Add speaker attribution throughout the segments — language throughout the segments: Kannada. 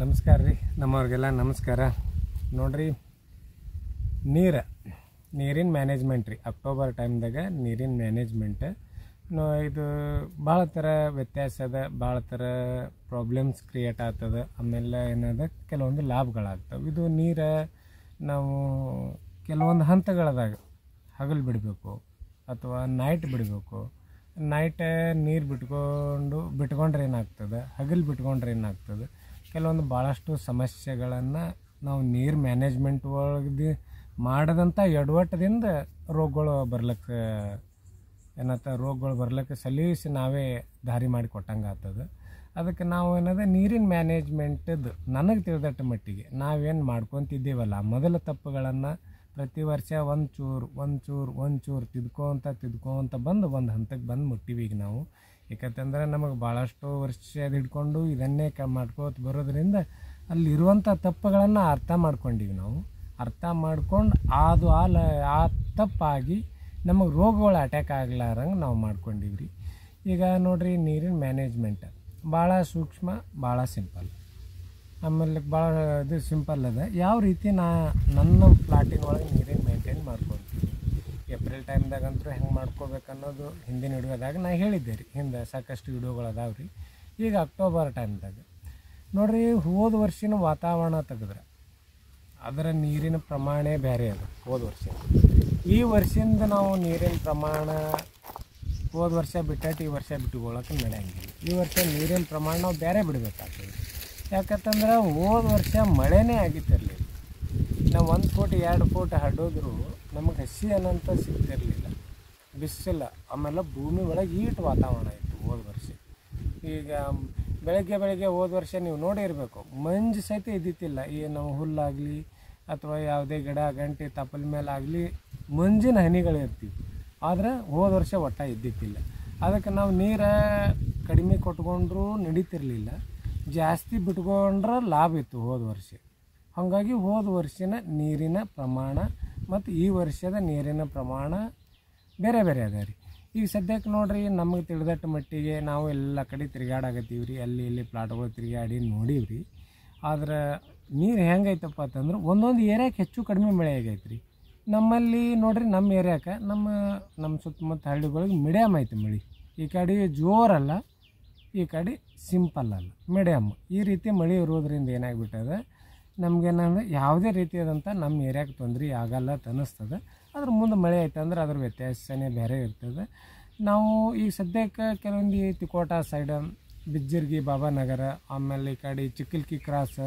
Speaker 1: ನಮಸ್ಕಾರ ರೀ ನಮ್ಮವ್ರಿಗೆಲ್ಲ ನಮಸ್ಕಾರ ನೋಡ್ರಿ ನೀರು ನೀರಿನ ಮ್ಯಾನೇಜ್ಮೆಂಟ್ ರೀ ಅಕ್ಟೋಬರ್ ಟೈಮ್ದಾಗ ನೀರಿನ ಮ್ಯಾನೇಜ್ಮೆಂಟ್ ನೋ ಇದು ಭಾಳ ಥರ ವ್ಯತ್ಯಾಸ ಅದ ಭಾಳ ಥರ ಪ್ರಾಬ್ಲಮ್ಸ್ ಕ್ರಿಯೇಟ್ ಆಗ್ತದೆ ಆಮೇಲೆ ಏನದ ಕೆಲವೊಂದು ಲಾಭಗಳಾಗ್ತವೆ ಇದು ನೀರು ನಾವು ಕೆಲವೊಂದು ಹಂತಗಳದಾಗ ಹಗಲು ಬಿಡಬೇಕು ಅಥವಾ ನೈಟ್ ಬಿಡಬೇಕು ನೈಟ್ ನೀರು ಬಿಟ್ಕೊಂಡು ಬಿಟ್ಕೊಂಡ್ರೆ ಏನಾಗ್ತದೆ ಹಗಲು ಬಿಟ್ಕೊಂಡ್ರೆ ಏನಾಗ್ತದೆ ಕೆಲವೊಂದು ಭಾಳಷ್ಟು ಸಮಸ್ಯೆಗಳನ್ನು ನಾವು ನೀರು ಮ್ಯಾನೇಜ್ಮೆಂಟ್ ಒಳಗೆ ಮಾಡಿದಂಥ ಎಡವಟ್ಟದಿಂದ ರೋಗಗಳು ಬರ್ಲಿಕ್ಕೆ ಏನತ್ತ ರೋಗಗಳು ಬರ್ಲಿಕ್ಕೆ ಸಲೀಸಿ ನಾವೇ ದಾರಿ ಮಾಡಿ ಕೊಟ್ಟಂಗೆ ಆಗ್ತದೆ ಅದಕ್ಕೆ ನಾವು ಏನದ ನೀರಿನ ಮ್ಯಾನೇಜ್ಮೆಂಟದ್ದು ನನಗೆ ತಿಳಿದಟ್ಟ ಮಟ್ಟಿಗೆ ನಾವೇನು ಮಾಡ್ಕೊತಿದ್ದೀವಲ್ಲ ಮೊದಲ ತಪ್ಪುಗಳನ್ನು ಪ್ರತಿ ವರ್ಷ ಒಂದು ಚೂರು ಒಂದು ಚೂರು ಒಂದು ಚೂರು ತಿದ್ಕೊತ ಅಂತ ಬಂದು ಒಂದು ಹಂತಕ್ಕೆ ಬಂದು ಮುಟ್ಟಿವಿ ಈಗ ನಾವು ಯಾಕಂತಂದ್ರೆ ನಮಗೆ ಭಾಳಷ್ಟು ಅದು ಹಿಡ್ಕೊಂಡು ಇದನ್ನೇ ಕ ಮಾಡ್ಕೋತ ಬರೋದ್ರಿಂದ ಅಲ್ಲಿರುವಂಥ ತಪ್ಪುಗಳನ್ನು ಅರ್ಥ ಮಾಡ್ಕೊಂಡೀವಿ ನಾವು ಅರ್ಥ ಮಾಡ್ಕೊಂಡು ಅದು ಆಲ ಆ ತಪ್ಪಾಗಿ ನಮಗೆ ರೋಗಗಳು ಅಟ್ಯಾಕ್ ಆಗ್ಲಾರಂಗೆ ನಾವು ಮಾಡ್ಕೊಂಡಿವ್ರಿ ಈಗ ನೋಡಿರಿ ನೀರಿನ ಮ್ಯಾನೇಜ್ಮೆಂಟ್ ಭಾಳ ಸೂಕ್ಷ್ಮ ಭಾಳ ಸಿಂಪಲ್ ಆಮೇಲೆ ಭಾಳ ಇದು ಸಿಂಪಲ್ ಅದ ಯಾವ ರೀತಿ ನಾ ನನ್ನ ಪ್ಲಾಟಿನ ಒಳಗೆ ನೀರಿನ ಟೈಮ್ದಾಗಂತೂ ಹೆಂಗೆ ಅನ್ನೋದು ಹಿಂದಿನ ವಿಡಿಯೋದಾಗ ನಾ ಹೇಳಿದ್ದೆ ರೀ ಹಿಂದೆ ಸಾಕಷ್ಟು ವಿಡಿಯೋಗಳು ಅದಾವೆ ರೀ ಈಗ ಅಕ್ಟೋಬರ್ ಟೈಮ್ದಾಗ ನೋಡಿರಿ ಹೋದ ವರ್ಷಿನ ವಾತಾವರಣ ತೆಗೆದ್ರೆ ಅದರ ನೀರಿನ ಪ್ರಮಾಣ ಬೇರೆ ಅದು ಹೋದ ವರ್ಷ ಈ ವರ್ಷದಿಂದ ನಾವು ನೀರಿನ ಪ್ರಮಾಣ ಹೋದ ವರ್ಷ ಬಿಟ್ಟು ಈ ವರ್ಷ ಬಿಟ್ಟುಕೊಳ್ಳೋಕೆ ನಡೆಯಂಗಿಲ್ಲ ಈ ವರ್ಷ ನೀರಿನ ಪ್ರಮಾಣ ನಾವು ಬೇರೆ ಬಿಡಬೇಕಾಗ್ತದೆ ಯಾಕಂತಂದ್ರೆ ಹೋದ ವರ್ಷ ಮಳೆನೇ ಆಗಿತ್ತಲ್ಲ ಒಂದು ಫೋಟ್ ಎರಡು ಫೋಟ್ ಹಡಿದ್ರು ನಮಗೆ ಹಸಿ ಅನ್ನೋಂಥ ಸಿಗ್ತಿರಲಿಲ್ಲ ಬಿಸಿಲು ಆಮೇಲೆ ಭೂಮಿ ಒಳಗೆ ಈಟ್ ವಾತಾವರಣ ಇತ್ತು ಹೋದ ವರ್ಷ ಈಗ ಬೆಳಗ್ಗೆ ಬೆಳಗ್ಗೆ ಹೋದ ವರ್ಷ ನೀವು ನೋಡಿರಬೇಕು ಮಂಜು ಸಹಿತ ಇದ್ದಿತ್ತಿಲ್ಲ ಈ ನಾವು ಹುಲ್ಲಾಗಲಿ ಅಥವಾ ಯಾವುದೇ ಗಿಡ ಗಂಟೆ ತಪ್ಪಲ ಮೇಲೆ ಆಗಲಿ ಮಂಜಿನ ಹನಿಗಳಿರ್ತೀವಿ ಆದರೆ ಹೋದ ವರ್ಷ ಒಟ್ಟ ಇದ್ದಿತ್ತಿಲ್ಲ ಅದಕ್ಕೆ ನಾವು ನೀರು ಕಡಿಮೆ ಕೊಟ್ಕೊಂಡ್ರೂ ನಡೀತಿರಲಿಲ್ಲ ಜಾಸ್ತಿ ಬಿಟ್ಕೊಂಡ್ರೆ ಲಾಭ ಇತ್ತು ಹೋದ ವರ್ಷ ಹಾಗಾಗಿ ಹೋದ ವರ್ಷನ ನೀರಿನ ಪ್ರಮಾಣ ಮತ್ತು ಈ ವರ್ಷದ ನೀರಿನ ಪ್ರಮಾಣ ಬೇರೆ ಬೇರೆ ಅದ ರೀ ಈಗ ಸದ್ಯಕ್ಕೆ ನೋಡಿರಿ ನಮಗೆ ತಿಳಿದಟ್ಟ ಮಟ್ಟಿಗೆ ನಾವು ಎಲ್ಲ ಕಡೆ ತಿರುಗಾಡಾಗತ್ತೀವಿ ರೀ ಅಲ್ಲಿ ಇಲ್ಲಿ ಪ್ಲಾಟ್ಗಳು ತಿರುಗಾಡಿ ನೋಡೀವಿ ರೀ ಆದ್ರೆ ನೀರು ಹೆಂಗೈತಪ್ಪ ಅಂತಂದ್ರೆ ಒಂದೊಂದು ಏರಿಯಾಕ್ಕೆ ಹೆಚ್ಚು ಕಡಿಮೆ ಮಳೆ ಆಗೈತೆ ರೀ ನಮ್ಮಲ್ಲಿ ನೋಡಿರಿ ನಮ್ಮ ಏರಿಯಾಕ್ಕೆ ನಮ್ಮ ನಮ್ಮ ಸುತ್ತಮುತ್ತ ಹಳ್ಳಿಗಳಿಗೆ ಮೀಡಿಯಮ್ ಐತೆ ಮಳೆ ಈ ಕಡೆ ಜೋರಲ್ಲ ಈ ಕಡೆ ಸಿಂಪಲ್ ಅಲ್ಲ ಮೀಡಿಯಮ್ ಈ ರೀತಿ ಮಳೆ ಇರೋದ್ರಿಂದ ಏನಾಗ್ಬಿಟ್ಟದ ನಮಗೇನಂದ್ರೆ ಯಾವುದೇ ರೀತಿಯಾದಂಥ ನಮ್ಮ ಏರಿಯಾಗೆ ತೊಂದರೆ ಆಗಲ್ಲ ಅಂತ ಅನ್ನಿಸ್ತದೆ ಅದ್ರ ಮುಂದೆ ಮಳೆ ಅಂದ್ರೆ ಅದ್ರ ವ್ಯತ್ಯಾಸನೇ ಬೇರೆ ಇರ್ತದೆ ನಾವು ಈಗ ಸದ್ಯಕ್ಕೆ ಕೆಲವೊಂದು ತಿಕೋಟ ಸೈಡ್ ಬಿಜ್ಜಿರ್ಗಿ ನಗರ ಆಮೇಲೆ ಈ ಕಡೆ ಚಿಕ್ಕಲ್ಕಿ ಕ್ರಾಸ್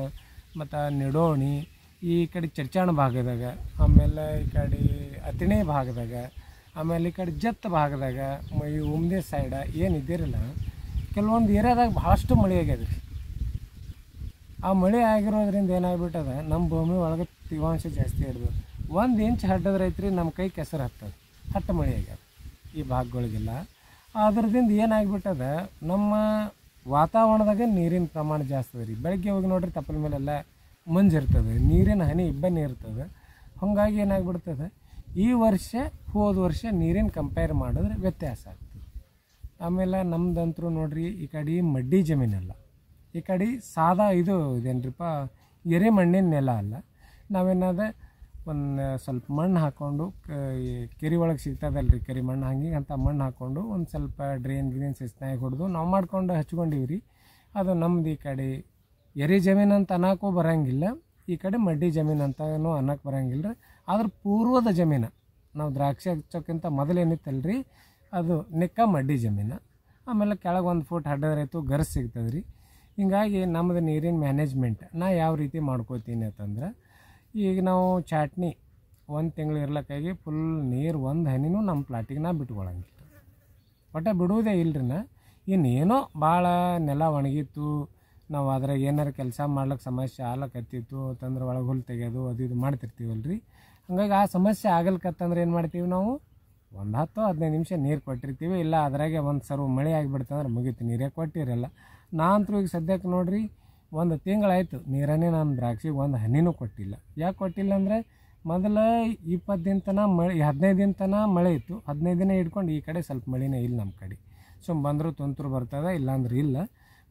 Speaker 1: ಮತ್ತು ನಿಡೋಣಿ ಈ ಕಡೆ ಚರ್ಚಾಣ ಭಾಗದಾಗ ಆಮೇಲೆ ಈ ಕಡೆ ಅತಿಣೆ ಭಾಗದಾಗ ಆಮೇಲೆ ಈ ಕಡೆ ಜತ್ ಭಾಗದಾಗ ಈ ಉಮ್ದೆ ಸೈಡ ಏನು ಕೆಲವೊಂದು ಏರಿಯಾದಾಗ ಭಾಳಷ್ಟು ಮಳೆ ಆಗ್ಯದ ಆ ಮಳೆ ಆಗಿರೋದ್ರಿಂದ ಏನಾಗ್ಬಿಟ್ಟದ ನಮ್ಮ ಭೂಮಿ ಒಳಗೆ ತೇವಾಂಶ ಜಾಸ್ತಿ ಹಿಡ್ದು ಒಂದು ಇಂಚ್ ಹಡ್ಡದ ರೈತರಿ ನಮ್ಮ ಕೈ ಕೆಸರು ಹತ್ತದ ಹಟ್ಟ ಮಳೆ ಆಗ್ಯದ ಈ ಭಾಗಗಳಿಗೆಲ್ಲ ಅದ್ರದಿಂದ ಏನಾಗ್ಬಿಟ್ಟದ ನಮ್ಮ ವಾತಾವರಣದಾಗ ನೀರಿನ ಪ್ರಮಾಣ ಜಾಸ್ತಿ ಅದ ರೀ ಬೆಳಗ್ಗೆ ಹೋಗಿ ನೋಡ್ರಿ ತಪ್ಪಲ ಮೇಲೆಲ್ಲ ಮಂಜಿರ್ತದೆ ನೀರಿನ ಹನಿ ಇಬ್ಬನಿ ಇರ್ತದೆ ಹಾಗಾಗಿ ಏನಾಗ್ಬಿಡ್ತದೆ ಈ ವರ್ಷ ಹೋದ ವರ್ಷ ನೀರಿನ ಕಂಪೇರ್ ಮಾಡಿದ್ರೆ ವ್ಯತ್ಯಾಸ ಆಗ್ತದೆ ಆಮೇಲೆ ನಮ್ಮದಂತರೂ ನೋಡ್ರಿ ಈ ಕಡೆ ಮಡ್ಡಿ ಜಮೀನಲ್ಲ ಈ ಕಡೆ ಸಾದಾ ಇದು ಇದೇನ್ರಿಪ್ಪ ಮಣ್ಣಿನ ನೆಲ ಅಲ್ಲ ನಾವೇನಾದ್ರೆ ಒಂದು ಸ್ವಲ್ಪ ಮಣ್ಣು ಹಾಕ್ಕೊಂಡು ಕೆರೆ ಒಳಗೆ ಸಿಗ್ತದಲ್ಲ ರೀ ಕೆರೆ ಮಣ್ಣು ಹಂಗೆ ಅಂತ ಮಣ್ಣು ಹಾಕ್ಕೊಂಡು ಒಂದು ಸ್ವಲ್ಪ ಡ್ರೈನ್ ಗ್ರೀನ್ ಸಿಸ್ನಾಗಿ ಹೊಡೆದು ನಾವು ಮಾಡ್ಕೊಂಡು ಹಚ್ಕೊಂಡಿವಿ ರೀ ಅದು ನಮ್ದು ಈ ಕಡೆ ಎರೆ ಜಮೀನು ಅಂತ ಅನ್ನೋಕ್ಕೂ ಬರೋಂಗಿಲ್ಲ ಈ ಕಡೆ ಮಡ್ಡಿ ಜಮೀನು ಅಂತನೂ ಅನ್ನೋಕ್ಕೆ ಬರೋಂಗಿಲ್ಲ ರೀ ಆದ್ರೆ ಪೂರ್ವದ ಜಮೀನು ನಾವು ದ್ರಾಕ್ಷಿ ಹಚ್ಚೋಕ್ಕಿಂತ ಮೊದಲೇನಿತ್ತಲ್ಲ ರೀ ಅದು ನೆಕ್ಕ ಮಡ್ಡಿ ಜಮೀನು ಆಮೇಲೆ ಕೆಳಗೆ ಒಂದು ಫುಟ್ ಹಡ್ಡದ್ರಾಯ್ತು ಗರ್ ಸಿಗ್ತದೆ ರೀ ಹೀಗಾಗಿ ನಮ್ಮದು ನೀರಿನ ಮ್ಯಾನೇಜ್ಮೆಂಟ್ ನಾ ಯಾವ ರೀತಿ ಮಾಡ್ಕೋತೀನಿ ಅಂತಂದ್ರೆ ಈಗ ನಾವು ಚಾಟ್ನಿ ಒಂದು ತಿಂಗಳು ಇರ್ಲಕ್ಕಾಗಿ ಫುಲ್ ನೀರು ಒಂದು ಹನಿನೂ ನಮ್ಮ ಪ್ಲಾಟಿಗೆ ನಾ ಬಿಟ್ಕೊಳಂಗಿಲ್ಲ ಒಟ್ಟು ಬಿಡುವುದೇ ಇಲ್ರಿ ನಾ ಇನ್ನೇನೋ ಭಾಳ ನೆಲ ಒಣಗಿತ್ತು ನಾವು ಅದ್ರಾಗ ಏನಾರು ಕೆಲಸ ಮಾಡ್ಲಿಕ್ಕೆ ಸಮಸ್ಯೆ ಆಗ್ಲಕ್ಕತ್ತಿತ್ತು ಅಂದ್ರೆ ಒಳಗೆ ಹುಲ್ಲು ತೆಗೆಯೋದು ಅದು ಇದು ಮಾಡ್ತಿರ್ತೀವಲ್ರಿ ಹಂಗಾಗಿ ಆ ಸಮಸ್ಯೆ ಆಗಲ್ಕತ್ತಂದ್ರೆ ಏನು ಮಾಡ್ತೀವಿ ನಾವು ಒಂದು ಹತ್ತು ಹದಿನೈದು ನಿಮಿಷ ನೀರು ಕೊಟ್ಟಿರ್ತೀವಿ ಇಲ್ಲ ಅದರಾಗೆ ಒಂದು ಸರ್ವ ಮಳೆ ಆಗಿಬಿಡ್ತಂದ್ರೆ ಮುಗೀತು ನೀರೇ ಕೊಟ್ಟಿರಲ್ಲ ನಾನಂತರೂ ಈಗ ಸದ್ಯಕ್ಕೆ ನೋಡ್ರಿ ಒಂದು ತಿಂಗಳಾಯಿತು ನೀರನ್ನೇ ನಾನು ದ್ರಾಕ್ಷಿಗೆ ಒಂದು ಹನಿನೂ ಕೊಟ್ಟಿಲ್ಲ ಯಾಕೆ ಕೊಟ್ಟಿಲ್ಲ ಅಂದರೆ ಮೊದಲ ಇಪ್ಪತ್ತು ದಿನ ತನ ಮಳೆ ಹದಿನೈದು ದಿನ ತನಕ ಮಳೆ ಇತ್ತು ಹದಿನೈದು ದಿನ ಇಟ್ಕೊಂಡು ಈ ಕಡೆ ಸ್ವಲ್ಪ ಮಳೆನೇ ಇಲ್ಲ ನಮ್ಮ ಕಡೆ ಸುಮ್ಮ ಬಂದರೂ ತುಂತುರು ಬರ್ತದೆ ಇಲ್ಲಾಂದ್ರೆ ಇಲ್ಲ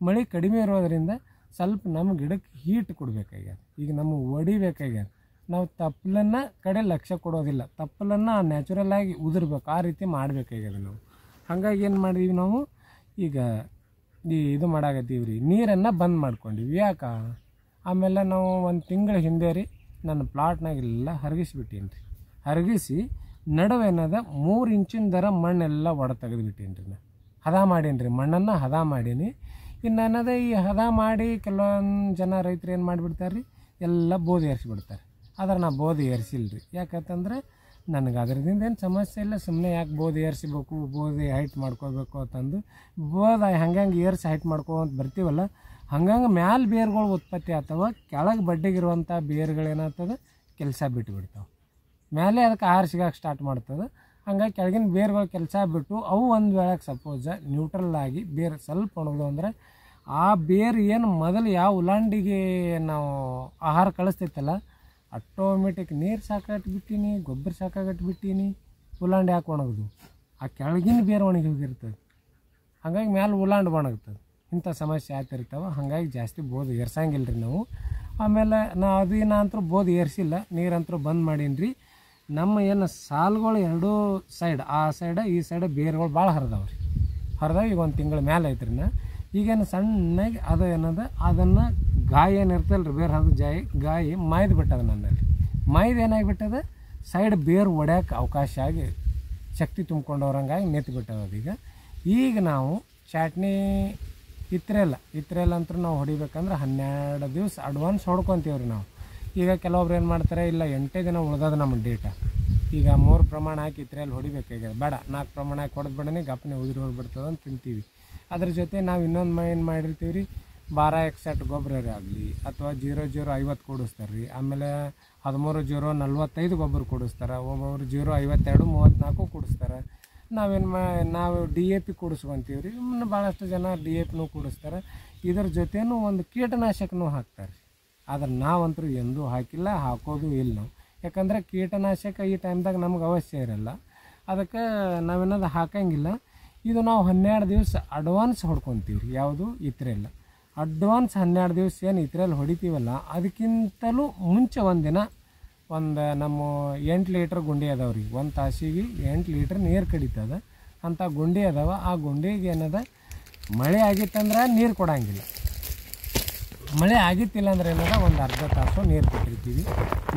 Speaker 1: ಮಳೆ ಕಡಿಮೆ ಇರೋದರಿಂದ ಸ್ವಲ್ಪ ನಮ್ಮ ಗಿಡಕ್ಕೆ ಹೀಟ್ ಕೊಡಬೇಕಾಗ್ಯದ ಈಗ ನಮ್ಮ ಒಡಿಬೇಕಾಗ್ಯದ ನಾವು ತಪ್ಪಲನ್ನು ಕಡೆ ಲಕ್ಷ್ಯ ಕೊಡೋದಿಲ್ಲ ತಪ್ಪಲನ್ನು ನ್ಯಾಚುರಲ್ ಆಗಿ ಉದುರ್ಬೇಕು ಆ ರೀತಿ ಮಾಡಬೇಕಾಗ್ಯದ ನಾವು ಹಾಗಾಗಿ ಏನು ಮಾಡಿದೀವಿ ನಾವು ಈಗ ಈ ಇದು ಮಾಡಾಕತ್ತೀವಿ ರೀ ನೀರನ್ನು ಬಂದ್ ಮಾಡ್ಕೊಂಡಿವಿ ಯಾಕ ಆಮೇಲೆ ನಾವು ಒಂದು ತಿಂಗಳ ಹಿಂದೆ ರೀ ನನ್ನ ಪ್ಲಾಟ್ನಾಗೆಲ್ಲ ಹರಗಿಸಿಬಿಟ್ಟೀನಿ ರೀ ಹರಗಿಸಿ ನಡುವೆನದ ಮೂರು ಇಂಚಿನ ದರ ಮಣ್ಣೆಲ್ಲ ಒಡ ತೆಗೆದುಬಿಟ್ಟೀನಿ ರೀ ನಾ ಹದ ಮಾಡೀನಿ ರೀ ಮಣ್ಣನ್ನು ಹದ ಮಾಡೀನಿ ಇನ್ನು ಅನ್ನೋದೇ ಈ ಹದ ಮಾಡಿ ಕೆಲವೊಂದು ಜನ ರೈತರು ಏನು ಮಾಡಿಬಿಡ್ತಾರೆ ರೀ ಎಲ್ಲ ಬೋಧಿ ಏರಿಸಿಬಿಡ್ತಾರೆ ಆದ್ರೆ ನಾ ಬೋಧಿ ಏರಿಸಿಲ್ಲ ರೀ ಯಾಕಂತಂದ್ರೆ ನನಗೆ ಅದರದಿಂದ ಏನು ಸಮಸ್ಯೆ ಇಲ್ಲ ಸುಮ್ಮನೆ ಯಾಕೆ ಬೋಧ ಏರಿಸಬೇಕು ಬೋಧಿ ಹೈಟ್ ಮಾಡ್ಕೋಬೇಕು ಅಂತಂದು ಬೋಧ ಹಂಗೆ ಏರ್ಸಿ ಹೈಟ್ ಮಾಡ್ಕೊಂತ ಬರ್ತೀವಲ್ಲ ಹಂಗಂಗೆ ಮ್ಯಾಲೆ ಬೇರ್ಗಳು ಉತ್ಪತ್ತಿ ಆಗ್ತವೆ ಕೆಳಗೆ ಬಡ್ಡಿಗಿರುವಂಥ ಬೇರುಗಳೇನಾಗ್ತದೆ ಕೆಲಸ ಬಿಟ್ಟುಬಿಡ್ತಾವೆ ಮೇಲೆ ಅದಕ್ಕೆ ಆರು ಸಿಗೋಕೆ ಸ್ಟಾರ್ಟ್ ಮಾಡ್ತದೆ ಹಂಗಾಗಿ ಕೆಳಗಿನ ಬೇರ್ಗಳು ಕೆಲಸ ಬಿಟ್ಟು ಅವು ಒಂದು ವೇಳೆಗೆ ಸಪೋಸ್ ನ್ಯೂಟ್ರಲ್ ಆಗಿ ಬೇರು ಸ್ವಲ್ಪ ಒಣಗಲು ಅಂದರೆ ಆ ಬೇರು ಏನು ಮೊದಲು ಯಾವ ಉಲಾಂಡಿಗೆ ನಾವು ಆಹಾರ ಕಳಿಸ್ತಿತ್ತಲ್ಲ ಆಟೋಮೆಟಿಕ್ ನೀರು ಸಾಕಾಟ್ಬಿಟ್ಟೀನಿ ಬಿಟ್ಟೀನಿ ಗೊಬ್ಬರ ಸಾಕಾಗಟ್ಟು ಬಿಟ್ಟೀನಿ ಉಲಾಂಡ್ ಯಾಕೆ ಒಣಗೋದು ಆ ಕೆಳಗಿನ ಬೇರೆ ಒಣಗಿ ಹೋಗಿರ್ತದೆ ಹಾಗಾಗಿ ಮ್ಯಾಲೆ ಉಲಾಂಡ್ ಒಣಗ್ತದೆ ಇಂಥ ಸಮಸ್ಯೆ ಆಗ್ತಿರ್ತಾವೆ ಹಾಗಾಗಿ ಜಾಸ್ತಿ ಬೋದು ಏರ್ಸಂಗಿಲ್ಲ ರೀ ನಾವು ಆಮೇಲೆ ನಾ ಅದು ಏನಂತರೂ ಬೋದು ಏರ್ಸಿಲ್ಲ ನೀರಂತರೂ ಬಂದ್ ಮಾಡೀನಿ ರೀ ನಮ್ಮ ಏನು ಸಾಲುಗಳು ಎರಡೂ ಸೈಡ್ ಆ ಸೈಡ ಈ ಸೈಡ ಬೇರುಗಳು ಭಾಳ ಹರಿದವ್ರಿ ಹರಿದಾಗ ಈಗ ಒಂದು ತಿಂಗಳ ಮ್ಯಾಲೆ ಐತ್ರಿ ಈಗೇನು ಸಣ್ಣಗೆ ಅದು ಏನದು ಅದನ್ನು ಗಾಯ ಏನಿರ್ತಲ್ಲ ರೀ ಬೇರೆ ಅದು ಜಾಯಿ ಗಾಯಿ ಮಾಯ್ದು ಬಿಟ್ಟದ ನನ್ನಲ್ಲಿ ಮಾಯ್ದು ಏನಾಗಿಬಿಟ್ಟದ ಸೈಡ್ ಬೇರು ಒಡ್ಯಾಕೆ ಅವಕಾಶ ಆಗಿ ಶಕ್ತಿ ತುಂಬ್ಕೊಂಡವ್ರಂಗಾಗಿ ನಿಂತು ಬಿಟ್ಟದ ಈಗ ಈಗ ನಾವು ಚಾಟ್ನಿ ಇತ್ರೆಲ್ಲ ಇತ್ರೆಲ್ಲ ಅಂತೂ ನಾವು ಹೊಡಿಬೇಕಂದ್ರೆ ಹನ್ನೆರಡು ದಿವಸ ಅಡ್ವಾನ್ಸ್ ಹೊಡ್ಕೊತೀವಿ ರೀ ನಾವು ಈಗ ಕೆಲವೊಬ್ರು ಏನು ಮಾಡ್ತಾರೆ ಇಲ್ಲ ಎಂಟೇ ದಿನ ಉಳ್ದದ ನಮ್ಮ ಡೇಟ ಈಗ ಮೂರು ಪ್ರಮಾಣ ಹಾಕಿ ಇತ್ರೆಯಲ್ಲಿ ಹೊಡಿಬೇಕಾಗ್ಯದ ಬೇಡ ನಾಲ್ಕು ಪ್ರಮಾಣ ಹಾಕಿ ಹೊಡೆದ್ಬಿಡನೆ ಗಪ್ನೆ ಉದುರಿ ಹೋಗ್ಬಿಡ್ತದೆ ಅಂತ ತಿಂತೀವಿ ಅದ್ರ ಜೊತೆ ನಾವು ಇನ್ನೊಂದು ಏನು ಮಾಡಿರ್ತೀವಿ ರೀ ಬಾರ ಎಕ್ಸೆಟ್ ಗೊಬ್ಬರ ರೀ ಆಗಲಿ ಅಥವಾ ಜೀರೋ ಜೀರೋ ಐವತ್ತು ಕೊಡಿಸ್ತಾರೆ ರೀ ಆಮೇಲೆ ಹದಿಮೂರು ಜೀರೋ ನಲ್ವತ್ತೈದು ಗೊಬ್ಬರ ಕೊಡಿಸ್ತಾರೆ ಒಬ್ಬೊಬ್ರು ಜೀರೋ ಐವತ್ತೆರಡು ಮೂವತ್ತ್ನಾಲ್ಕು ಕೊಡಿಸ್ತಾರೆ ನಾವೇನು ಮಾ ನಾವು ಡಿ ಎ ಪಿ ಕೊಡಿಸ್ಕೊತೀವಿ ರೀ ಇನ್ನು ಭಾಳಷ್ಟು ಜನ ಡಿ ಎ ಪಿನೂ ಕೊಡಿಸ್ತಾರೆ ಇದ್ರ ಜೊತೆನೂ ಒಂದು ಕೀಟನಾಶಕನೂ ಹಾಕ್ತಾರೆ ರೀ ಆದ್ರೆ ನಾವಂತರೂ ಎಂದೂ ಹಾಕಿಲ್ಲ ಹಾಕೋದು ಇಲ್ಲ ನಾವು ಯಾಕಂದರೆ ಕೀಟನಾಶಕ ಈ ಟೈಮ್ದಾಗ ನಮ್ಗೆ ಅವಶ್ಯ ಇರಲ್ಲ ಅದಕ್ಕೆ ನಾವೇನದು ಹಾಕಂಗಿಲ್ಲ ಇದು ನಾವು ಹನ್ನೆರಡು ದಿವಸ ಅಡ್ವಾನ್ಸ್ ಹೊಡ್ಕೊತೀವಿ ರೀ ಯಾವುದು ಇತ್ರೆಲ್ಲ ಅಡ್ವಾನ್ಸ್ ಹನ್ನೆರಡು ದಿವಸ ಏನು ಇತ್ರೆಲ್ಲ ಹೊಡಿತೀವಲ್ಲ ಅದಕ್ಕಿಂತಲೂ ಮುಂಚೆ ಒಂದಿನ ಒಂದು ನಮ್ಮ ಎಂಟು ಲೀಟ್ರ್ ಗುಂಡಿ ಅದಾವೆ ರೀ ಒಂದು ತಾಸಿಗೆ ಎಂಟು ಲೀಟ್ರ್ ನೀರು ಕಡಿತದ ಅಂಥ ಗುಂಡಿ ಅದಾವ ಆ ಗುಂಡಿಗೆ ಏನದ ಮಳೆ ಆಗಿತ್ತಂದ್ರೆ ನೀರು ಕೊಡೋಂಗಿಲ್ಲ ಮಳೆ ಆಗಿತ್ತಿಲ್ಲ ಅಂದ್ರೆ ಏನದ ಒಂದು ಅರ್ಧ ತಾಸು ನೀರು ಕೊಟ್ಟಿರ್ತೀವಿ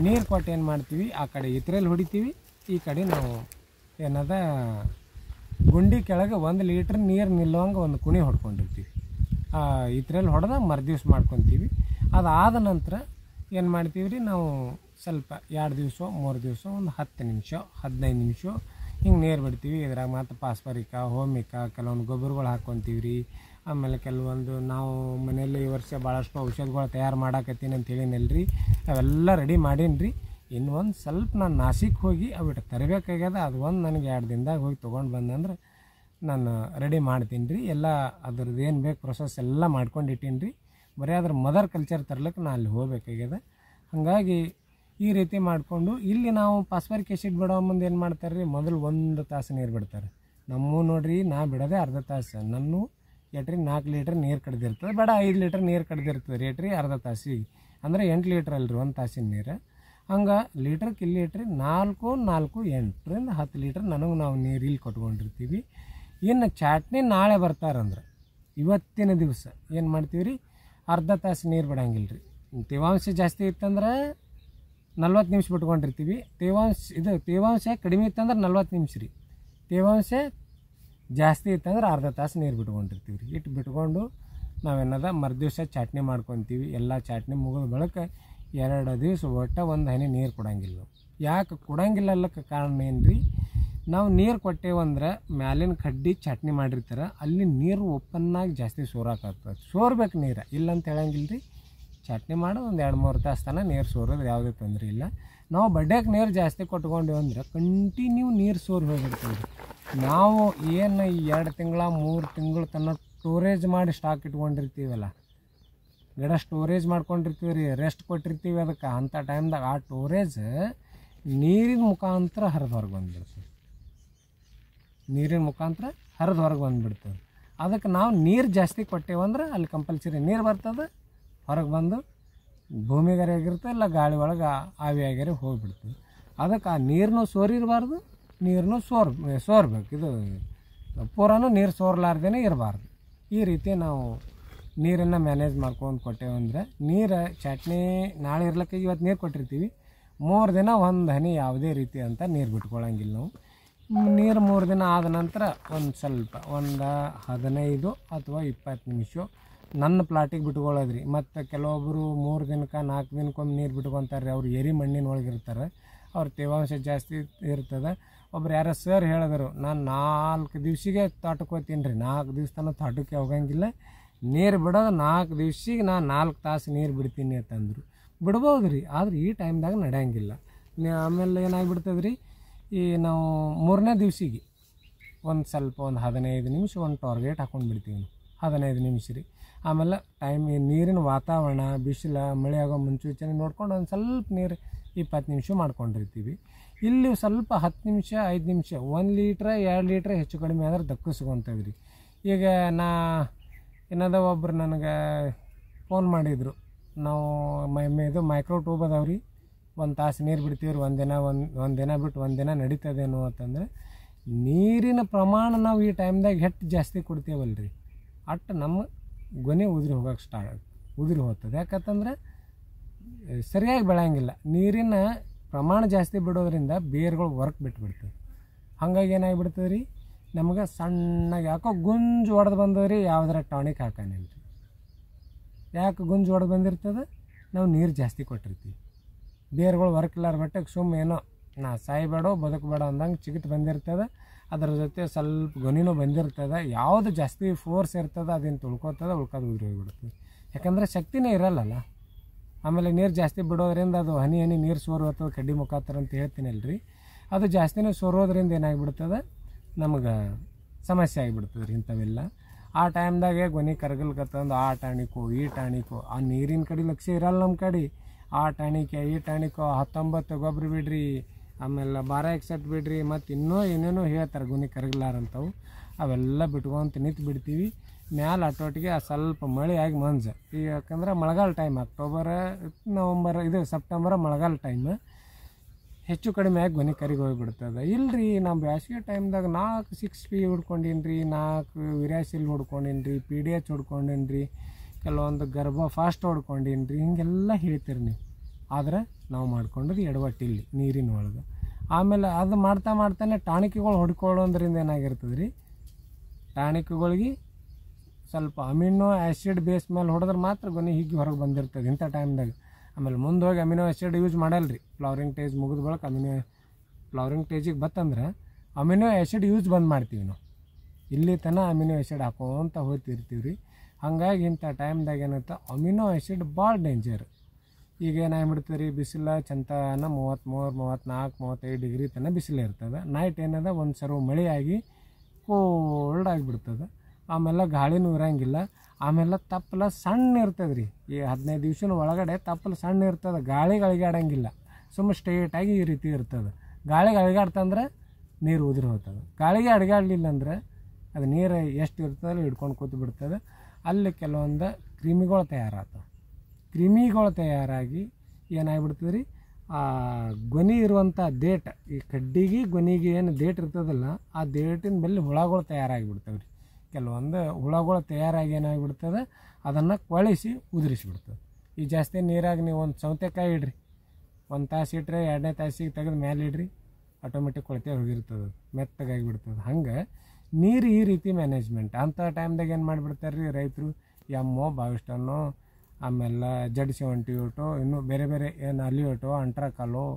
Speaker 1: ನೀರು ಕೊಟ್ಟು ಏನು ಮಾಡ್ತೀವಿ ಆ ಕಡೆ ಇತ್ರೆಯಲ್ಲಿ ಹೊಡಿತೀವಿ ಈ ಕಡೆ ನಾವು ಏನದ ಗುಂಡಿ ಕೆಳಗೆ ಒಂದು ಲೀಟ್ರ್ ನೀರು ನಿಲ್ಲುವಂಗೆ ಒಂದು ಕುಣಿ ಹೊಡ್ಕೊಂಡಿರ್ತೀವಿ ಇದ್ರಲ್ಲಿ ಹೊಡೆದಾಗ ಮರು ದಿವ್ಸ ಮಾಡ್ಕೊತೀವಿ ಅದಾದ ನಂತರ ಏನು ಮಾಡ್ತೀವಿ ರೀ ನಾವು ಸ್ವಲ್ಪ ಎರಡು ದಿವಸ ಮೂರು ದಿವಸ ಒಂದು ಹತ್ತು ನಿಮಿಷ ಹದಿನೈದು ನಿಮಿಷ ಹಿಂಗೆ ನೀರು ಬಿಡ್ತೀವಿ ಇದ್ರಾಗ ಮತ್ತು ಪಾಸ್ಪರಿಕ ಹೋಮಿಕ ಕೆಲವೊಂದು ಗೊಬ್ಬರಗಳು ಹಾಕ್ಕೊತೀವಿ ರೀ ಆಮೇಲೆ ಕೆಲವೊಂದು ನಾವು ಮನೆಯಲ್ಲಿ ಈ ವರ್ಷ ಭಾಳಷ್ಟು ಔಷಧಗಳು ತಯಾರು ಮಾಡಾಕತ್ತೀನಿ ಅಂತ ಹೇಳಿನಲ್ರಿ ಅವೆಲ್ಲ ರೆಡಿ ಮಾಡೀನಿ ರೀ ಇನ್ನು ಒಂದು ಸ್ವಲ್ಪ ನಾನು ನಾಸಿಕ್ ಹೋಗಿ ಅವಿಟ್ಟು ತರಬೇಕಾಗ್ಯದ ಅದು ಒಂದು ನನಗೆ ಎರಡು ದಿನದಾಗ ಹೋಗಿ ತೊಗೊಂಡು ಬಂದಂದ್ರೆ ನಾನು ರೆಡಿ ಮಾಡ್ತೀನಿ ರೀ ಎಲ್ಲ ಅದ್ರದ್ದು ಏನು ಬೇಕು ಪ್ರೊಸೆಸ್ ಎಲ್ಲ ಮಾಡ್ಕೊಂಡು ಇಟ್ಟೀನಿ ರೀ ಬರೀ ಅದ್ರ ಮದರ್ ಕಲ್ಚರ್ ತರ್ಲಿಕ್ಕೆ ನಾನು ಅಲ್ಲಿ ಹೋಗಬೇಕಾಗ್ಯದ ಹಾಗಾಗಿ ಈ ರೀತಿ ಮಾಡಿಕೊಂಡು ಇಲ್ಲಿ ನಾವು ಪಾಸ್ಪರ್ ಎಸಿಡ್ ಬಿಡೋ ಮುಂದೆ ಏನು ಮಾಡ್ತಾರೆ ರೀ ಮೊದಲು ಒಂದು ತಾಸು ನೀರು ಬಿಡ್ತಾರೆ ನಮ್ಮೂ ನೋಡಿರಿ ನಾ ಬಿಡದೆ ಅರ್ಧ ತಾಸು ನನ್ನ ಎಟ್ರಿ ನಾಲ್ಕು ಲೀಟ್ರ್ ನೀರು ಕಡ್ದಿರ್ತದೆ ಬೇಡ ಐದು ಲೀಟ್ರ್ ನೀರು ಕಡ್ದಿರ್ತದೆ ಎಟ್ರಿ ಅರ್ಧ ತಾಸಿಗೆ ಅಂದರೆ ಎಂಟು ಲೀಟ್ರ್ ಅಲ್ರಿ ಒಂದು ತಾಸಿನ ನೀರು ಹಂಗೆ ಕಿಲ್ ಲೀಟ್ರ್ ನಾಲ್ಕು ನಾಲ್ಕು ಎಂಟರಿಂದ ಹತ್ತು ಲೀಟ್ರ್ ನನಗೆ ನಾವು ನೀರು ಇಲ್ಲಿ ಕೊಟ್ಕೊಂಡಿರ್ತೀವಿ ಇನ್ನು ಚಾಟ್ನಿ ನಾಳೆ ಬರ್ತಾರಂದ್ರೆ ಇವತ್ತಿನ ದಿವಸ ಏನು ಮಾಡ್ತೀವಿ ರೀ ಅರ್ಧ ತಾಸು ನೀರು ಬಿಡಂಗಿಲ್ಲ ರೀ ತೇವಾಂಶ ಜಾಸ್ತಿ ಇತ್ತಂದ್ರೆ ನಲ್ವತ್ತು ನಿಮಿಷ ಬಿಟ್ಕೊಂಡಿರ್ತೀವಿ ತೇವಾಂಶ ಇದು ತೇವಾಂಶ ಕಡಿಮೆ ಇತ್ತಂದ್ರೆ ನಲ್ವತ್ತು ನಿಮಿಷ ರೀ ತೇವಾಂಶ ಜಾಸ್ತಿ ಇತ್ತಂದ್ರೆ ಅರ್ಧ ತಾಸು ನೀರು ಬಿಟ್ಕೊಂಡಿರ್ತೀವಿ ರೀ ಇಟ್ಟು ಬಿಟ್ಕೊಂಡು ನಾವೇನದ ಮರು ದಿವಸ ಚಾಟ್ನಿ ಮಾಡ್ಕೊತೀವಿ ಎಲ್ಲ ಚಾಟ್ನಿ ಮುಗಿದ ಬಳಕ ಎರಡು ದಿವಸ ಒಟ್ಟು ಒಂದು ಹನಿ ನೀರು ಕೊಡಂಗಿಲ್ಲ ಯಾಕೆ ಕೊಡಂಗಿಲ್ಲ ಕಾರಣ ಏನು ರೀ ನಾವು ನೀರು ಕೊಟ್ಟೇವಂದ್ರೆ ಮ್ಯಾಲಿನ ಕಡ್ಡಿ ಚಟ್ನಿ ಮಾಡಿರ್ತಾರೆ ಅಲ್ಲಿ ನೀರು ಒಪ್ಪನ್ನಾಗಿ ಜಾಸ್ತಿ ಸೋರಾಕತ್ತದ ಸೋರ್ಬೇಕು ನೀರು ಇಲ್ಲ ಅಂತ ಹೇಳಂಗಿಲ್ಲ ರೀ ಚಟ್ನಿ ಮಾಡಿ ಒಂದು ಎರಡು ಮೂರು ತಾಸು ತನಕ ನೀರು ಸೋರೋದು ಯಾವುದೇ ತೊಂದರೆ ಇಲ್ಲ ನಾವು ಬಡ್ಡೆಗೆ ನೀರು ಜಾಸ್ತಿ ಕೊಟ್ಕೊಂಡೇವು ಕಂಟಿನ್ಯೂ ನೀರು ಸೋರಿ ಹೋಗಿರ್ತೀವಿ ನಾವು ಏನು ಎರಡು ತಿಂಗಳ ಮೂರು ತಿಂಗಳ ತನಕ ಸ್ಟೋರೇಜ್ ಮಾಡಿ ಸ್ಟಾಕ್ ಇಟ್ಕೊಂಡಿರ್ತೀವಲ್ಲ ಗಿಡ ಸ್ಟೋರೇಜ್ ಮಾಡ್ಕೊಂಡಿರ್ತೀವಿ ರೀ ರೆಸ್ಟ್ ಕೊಟ್ಟಿರ್ತೀವಿ ಅದಕ್ಕೆ ಅಂಥ ಟೈಮ್ದಾಗ ಆ ಸ್ಟೋರೇಜ್ ನೀರಿನ ಮುಖಾಂತರ ಹರಿದು ಹೊರಗೆ ಬಂದುಬಿಡ್ತದೆ ನೀರಿನ ಮುಖಾಂತರ ಹರಿದು ಹೊರಗೆ ಬಂದುಬಿಡ್ತದೆ ಅದಕ್ಕೆ ನಾವು ನೀರು ಜಾಸ್ತಿ ಕೊಟ್ಟೇವಂದ್ರೆ ಅಲ್ಲಿ ಕಂಪಲ್ಸರಿ ನೀರು ಬರ್ತದೆ ಹೊರಗೆ ಬಂದು ಭೂಮಿಗಾರಿ ಆಗಿರ್ತದೆ ಇಲ್ಲ ಗಾಳಿ ಒಳಗೆ ಹೋಗಿ ಹೋಗಿಬಿಡ್ತದೆ ಅದಕ್ಕೆ ಆ ನೀರನ್ನು ಸೋರಿರಬಾರ್ದು ನೀರನ್ನು ಸೋರ್ ಸೋರ್ಬೇಕು ಇದು ಪೂರಾನು ನೀರು ಸೋರ್ಲಾರ್ದೇ ಇರಬಾರ್ದು ಈ ರೀತಿ ನಾವು ನೀರನ್ನು ಮ್ಯಾನೇಜ್ ಮಾಡ್ಕೊಂಡು ಕೊಟ್ಟೆವು ಅಂದರೆ ನೀರು ಚಟ್ನಿ ನಾಳೆ ಇರ್ಲಿಕ್ಕೆ ಇವತ್ತು ನೀರು ಕೊಟ್ಟಿರ್ತೀವಿ ಮೂರು ದಿನ ಒಂದು ಹನಿ ಯಾವುದೇ ರೀತಿ ಅಂತ ನೀರು ಬಿಟ್ಕೊಳ್ಳೋಂಗಿಲ್ಲ ನಾವು ನೀರು ಮೂರು ದಿನ ಆದ ನಂತರ ಒಂದು ಸ್ವಲ್ಪ ಒಂದು ಹದಿನೈದು ಅಥವಾ ಇಪ್ಪತ್ತು ನಿಮಿಷ ನನ್ನ ಪ್ಲಾಟಿಗೆ ಬಿಟ್ಕೊಳ್ಳೋದ್ರಿ ಮತ್ತು ಕೆಲವೊಬ್ಬರು ಮೂರು ದಿನಕ್ಕೆ ನಾಲ್ಕು ದಿನಕ್ಕೊಮ್ಮೆ ನೀರು ಬಿಟ್ಕೊತಾರೆ ಅವ್ರು ಎರಿ ಮಣ್ಣಿನೊಳಗೆ ಇರ್ತಾರೆ ಅವ್ರ ತೇವಾಂಶ ಜಾಸ್ತಿ ಇರ್ತದೆ ಒಬ್ರು ಯಾರೋ ಸರ್ ಹೇಳಿದ್ರು ನಾನು ನಾಲ್ಕು ದಿವ್ಸಿಗೆ ತೋಟಕ್ಕೆ ಹೋಗ್ತೀನಿ ರೀ ನಾಲ್ಕು ದಿವ್ಸ ತನಕ ತೋಟಕ್ಕೆ ಹೋಗಂಗಿಲ್ಲ ನೀರು ಬಿಡೋದು ನಾಲ್ಕು ದಿವ್ಸಿಗೆ ನಾನು ನಾಲ್ಕು ತಾಸು ನೀರು ಬಿಡ್ತೀನಿ ಅಂತಂದರು ಬಿಡ್ಬೋದು ರೀ ಆದ್ರೆ ಈ ಟೈಮ್ದಾಗ ನಡೆಯಂಗಿಲ್ಲ ಆಮೇಲೆ ಏನಾಗಿಬಿಡ್ತದೆ ರೀ ಈ ನಾವು ಮೂರನೇ ದಿವ್ಸಿಗೆ ಒಂದು ಸ್ವಲ್ಪ ಒಂದು ಹದಿನೈದು ನಿಮಿಷ ಒಂದು ಟಾರ್ಗೆಟ್ ಹಾಕೊಂಡು ಬಿಡ್ತೀವಿ ಹದಿನೈದು ನಿಮಿಷ ರೀ ಆಮೇಲೆ ಟೈಮ್ ನೀರಿನ ವಾತಾವರಣ ಬಿಸಿಲ ಮಳೆ ಆಗೋ ಮುನ್ಸೂಚನೆ ನೋಡ್ಕೊಂಡು ಒಂದು ಸ್ವಲ್ಪ ನೀರು ಇಪ್ಪತ್ತು ನಿಮಿಷ ಮಾಡ್ಕೊಂಡಿರ್ತೀವಿ ಇಲ್ಲಿ ಸ್ವಲ್ಪ ಹತ್ತು ನಿಮಿಷ ಐದು ನಿಮಿಷ ಒಂದು ಲೀಟ್ರ್ ಎರಡು ಲೀಟ್ರ್ ಹೆಚ್ಚು ಕಡಿಮೆ ಆದ್ರೆ ದಕ್ಕಿಸ್ಕೊತೇವೆ ರೀ ಈಗ ನಾ ಇನ್ನದ ಒಬ್ಬರು ನನಗೆ ಫೋನ್ ಮಾಡಿದರು ನಾವು ಮೈ ಇದು ಮೈಕ್ರೋ ಟ್ಯೂಬ್ ಅದಾವ್ರಿ ರೀ ಒಂದು ತಾಸು ನೀರು ಬಿಡ್ತೀವಿ ರೀ ಒಂದು ದಿನ ಒಂದು ಒಂದು ದಿನ ಬಿಟ್ಟು ಒಂದು ದಿನ ನಡೀತದೇನು ಅಂತಂದರೆ ನೀರಿನ ಪ್ರಮಾಣ ನಾವು ಈ ಟೈಮ್ದಾಗ ಹೆಟ್ಟು ಜಾಸ್ತಿ ಕೊಡ್ತೀವಲ್ರಿ ಅಟ್ ನಮ್ಮ ಗೊನೆ ಉದುರಿ ಹೋಗೋಕೆ ಸ್ಟಾರ್ಟ್ ಉದುರಿ ಹೋಗ್ತದೆ ಯಾಕಂತಂದ್ರೆ ಸರಿಯಾಗಿ ಬೆಳೆಯಂಗಿಲ್ಲ ನೀರಿನ ಪ್ರಮಾಣ ಜಾಸ್ತಿ ಬಿಡೋದ್ರಿಂದ ಬೇರುಗಳು ವರ್ಕ್ ಬಿಟ್ಬಿಡ್ತವೆ ಹಾಗಾಗಿ ಏನಾಗಿಬಿಡ್ತದೆ ರೀ ನಮಗೆ ಸಣ್ಣಗೆ ಯಾಕೋ ಗುಂಜು ಹೊಡೆದು ಬಂದವ್ರಿ ಯಾವ್ದಾರ ಟಾನಿಕ್ ಹಾಕಾನಿಲ್ಲ ರೀ ಯಾಕೆ ಗುಂಜು ಹೊಡೆದು ಬಂದಿರ್ತದೆ ನಾವು ನೀರು ಜಾಸ್ತಿ ಕೊಟ್ಟಿರ್ತೀವಿ ಬೇರುಗಳು ಇಲ್ಲರ ಬಟ್ಟೆಗೆ ಸುಮ್ಮ ಏನೋ ನಾ ಸಾಯಿಬೇಡೋ ಬದುಕಬೇಡ ಅಂದಂಗೆ ಚಿಗಿಟ್ ಬಂದಿರ್ತದೆ ಅದ್ರ ಜೊತೆ ಸ್ವಲ್ಪ ಗೊನಿನೂ ಬಂದಿರ್ತದೆ ಯಾವುದು ಜಾಸ್ತಿ ಫೋರ್ಸ್ ಇರ್ತದೆ ಅದನ್ನು ತುಳ್ಕೋತದೆ ಉಳ್ಕೋದು ಉದುರಿ ಹೋಗ್ಬಿಡ್ತದೆ ಯಾಕಂದರೆ ಶಕ್ತಿನೇ ಇರಲ್ಲಲ್ಲ ಆಮೇಲೆ ನೀರು ಜಾಸ್ತಿ ಬಿಡೋದ್ರಿಂದ ಅದು ಹನಿ ಹನಿ ನೀರು ಸೋರು ಕಡ್ಡಿ ಮುಖಾಂತರ ಅಂತ ಹೇಳ್ತೀನಿ ಅಲ್ಲರಿ ಅದು ಜಾಸ್ತಿನೇ ಸೋರೋದ್ರಿಂದ ಏನಾಗಿಬಿಡ್ತದೆ ನಮಗೆ ಸಮಸ್ಯೆ ಆಗಿಬಿಡ್ತದೆ ರೀ ಇಂಥವೆಲ್ಲ ಆ ಟೈಮ್ದಾಗೆ ಗೊನೆ ಕರ್ಗಲ್ಕತ್ತಂದು ಆ ಟಾಣಿಕೋ ಈ ಟಾಣಿಕೋ ಆ ನೀರಿನ ಕಡೆ ಲಕ್ಷ್ಯ ಇರಲ್ಲ ನಮ್ಮ ಕಡೆ ಆ ಟಾಣಿಕೆ ಈ ಟಾಣಿಕೋ ಹತ್ತೊಂಬತ್ತು ಗೊಬ್ಬರ ಬಿಡ್ರಿ ಆಮೇಲೆ ಬಾರ ಎಕ್ಸೆಟ್ ಬಿಡ್ರಿ ಮತ್ತು ಇನ್ನೂ ಏನೇನೋ ಹೇಳ್ತಾರೆ ಗುನಿ ಕರಗಲಾರಂಥವು ಅವೆಲ್ಲ ಬಿಟ್ಕೊಂತ ನಿಂತು ಬಿಡ್ತೀವಿ ಮ್ಯಾಲ ಅಟೋಟಿಗೆ ಆ ಸ್ವಲ್ಪ ಮಳೆ ಆಗಿ ಮಂಜು ಈಗ ಯಾಕಂದ್ರೆ ಮಳೆಗಾಲ ಟೈಮ್ ಅಕ್ಟೋಬರ್ ನವಂಬರ್ ಇದು ಸೆಪ್ಟೆಂಬರ್ ಮಳೆಗಾಲ ಟೈಮ್ ಹೆಚ್ಚು ಕಡಿಮೆ ಆಗಿ ಮನೆ ಕರಿಗೆ ಹೋಗಿಬಿಡ್ತದೆ ಇಲ್ಲರಿ ನಮ್ಮ ಬೇಸಿಗೆ ಟೈಮ್ದಾಗ ನಾಲ್ಕು ಸಿಕ್ಸ್ ಪಿ ಹೊಡ್ಕೊಂಡಿನಿ ರೀ ನಾಲ್ಕು ವಿರಾಸಿಲ್ ಹೊಡ್ಕೊಂಡಿನಿ ರೀ ಪಿ ಡಿ ಎಚ್ ಹೊಡ್ಕೊಂಡಿನ್ರಿ ರೀ ಕೆಲವೊಂದು ಗರ್ಭ ಫಾಸ್ಟ್ ಹೊಡ್ಕೊಂಡೀನಿ ರೀ ಹೀಗೆಲ್ಲ ಹೇಳ್ತೀರಿ ನೀವು ಆದರೆ ನಾವು ಮಾಡ್ಕೊಂಡ್ರಿ ಎಡವಟ್ಟಿಲ್ಲಿ ನೀರಿನ ಒಳಗೆ ಆಮೇಲೆ ಅದು ಮಾಡ್ತಾ ಮಾಡ್ತಾನೆ ಟಾಣಿಕೆಗಳು ಹೊಡ್ಕೊಳ್ಳೋದ್ರಿಂದ ಏನಾಗಿರ್ತದೆ ರೀ ಟಾಣಿಕೆಗಳಿಗೆ ಸ್ವಲ್ಪ ಅಮಿನೋ ಆ್ಯಸಿಡ್ ಬೇಸ್ ಮೇಲೆ ಹೊಡೆದ್ರೆ ಮಾತ್ರ ಗೊನೆ ಹೀಗೆ ಹೊರಗೆ ಬಂದಿರ್ತದೆ ಇಂಥ ಟೈಮ್ದಾಗ ಆಮೇಲೆ ಮುಂದೆ ಹೋಗಿ ಅಮಿನೋ ಆ್ಯಸಿಡ್ ಯೂಸ್ ಮಾಡಲ್ಲ ರೀ ಫ್ಲವರಿಂಗ್ ಟೇಜ್ ಮುಗಿದ ಬಳಕ ಅಮಿನೋ ಫ್ಲವರಿಂಗ್ ಟೇಜಿಗೆ ಬತ್ತಂದ್ರೆ ಅಮಿನೋ ಆ್ಯಸಿಡ್ ಯೂಸ್ ಬಂದ್ ಮಾಡ್ತೀವಿ ನಾವು ಇಲ್ಲಿ ತನಕ ಅಮಿನೋ ಆ್ಯಸಿಡ್ ಹಾಕೋಂತ ಹೋಗ್ತಿರ್ತೀವಿ ರೀ ಹಾಗಾಗಿ ಇಂಥ ಟೈಮ್ದಾಗ ಏನಂತ ಅಮಿನೋ ಆ್ಯಸಿಡ್ ಭಾಳ ಡೇಂಜರ್ ಈಗ ಏನಾಗ್ಬಿಡ್ತೀವಿ ರೀ ಬಿಸಿಲ ಚಂತನ ಮೂವತ್ತ್ಮೂರು ಮೂವತ್ತ್ನಾಲ್ಕು ಮೂವತ್ತೈದು ಡಿಗ್ರಿ ತನಕ ಬಿಸಿಲು ಇರ್ತದೆ ನೈಟ್ ಏನದ ಒಂದು ಸರ್ವ ಮಳೆಯಾಗಿ ಕೋಲ್ಡ್ ಆಗಿಬಿಡ್ತದೆ ಆಮೇಲೆ ಗಾಳಿನೂ ಇರೋಂಗಿಲ್ಲ ಆಮೇಲೆ ತಪ್ಪಲ ಸಣ್ಣ ಇರ್ತದೆ ರೀ ಈ ಹದಿನೈದು ದಿವ್ಸನ ಒಳಗಡೆ ತಪ್ಪಲು ಸಣ್ಣ ಇರ್ತದೆ ಗಾಳಿಗಳಿಗೆ ಆಡೋಂಗಿಲ್ಲ ಸುಮ್ಮನೆ ಸ್ಟ್ರೇಟಾಗಿ ಈ ರೀತಿ ಇರ್ತದೆ ಗಾಳಿಗೆ ಅಡಗಾಡ್ತಂದ್ರೆ ನೀರು ಉದುರಿ ಹೋಗ್ತದೆ ಗಾಳಿಗೆ ಅಡಗಾಡ್ಲಿಲ್ಲ ಅಂದರೆ ಅದು ನೀರು ಎಷ್ಟು ಇರ್ತದೋ ಹಿಡ್ಕೊಂಡು ಕೂತು ಬಿಡ್ತದೆ ಅಲ್ಲಿ ಕೆಲವೊಂದು ಕ್ರಿಮಿಗಳು ತಯಾರಾಗ್ತವೆ ಕ್ರಿಮಿಗಳು ತಯಾರಾಗಿ ಏನಾಗ್ಬಿಡ್ತದೆ ರೀ ಆ ಗೊನಿ ಇರುವಂಥ ದೇಟ್ ಈ ಕಡ್ಡಿಗೆ ಗೊನಿಗೆ ಏನು ದೇಟ್ ಇರ್ತದಲ್ಲ ಆ ದೇಟಿನ ಬಳಿ ಹುಳಗಳು ತಯಾರಾಗಿಬಿಡ್ತವೆ ರೀ ಕೆಲವೊಂದು ಹುಳಗಳು ತಯಾರಾಗಿ ಏನಾಗಿಬಿಡ್ತದೆ ಅದನ್ನು ಕೊಳಿಸಿ ಉದುರಿಸಿಬಿಡ್ತದೆ ಈ ಜಾಸ್ತಿ ನೀರಾಗಿ ನೀವು ಒಂದು ಸೌತೆಕಾಯಿ ಇಡ್ರಿ ಒಂದು ತಾಸು ಇಟ್ಟರೆ ಎರಡನೇ ತಾಸಿಗೆ ತೆಗೆದು ಮೇಲೆ ಇಡ್ರಿ ಆಟೋಮೆಟಿಕ್ ಕೊಳತೆ ಹೋಗಿರ್ತದೆ ಮೆತ್ತಗಾಗಿ ಬಿಡ್ತದೆ ಹಂಗೆ ನೀರು ಈ ರೀತಿ ಮ್ಯಾನೇಜ್ಮೆಂಟ್ ಅಂಥ ಟೈಮ್ದಾಗ ಏನು ಮಾಡಿಬಿಡ್ತಾರೆ ರೀ ರೈತರು ಎಮ್ಮೋ ಬಾವಿಷ್ಟನೋ ಆಮೇಲೆ ಜಡ್ ಸೆವೆಂಟಿ ಓಟೋ ಇನ್ನೂ ಬೇರೆ ಬೇರೆ ಏನು ಅಲ್ಲಿ ಓಟೋ ಕಾಲು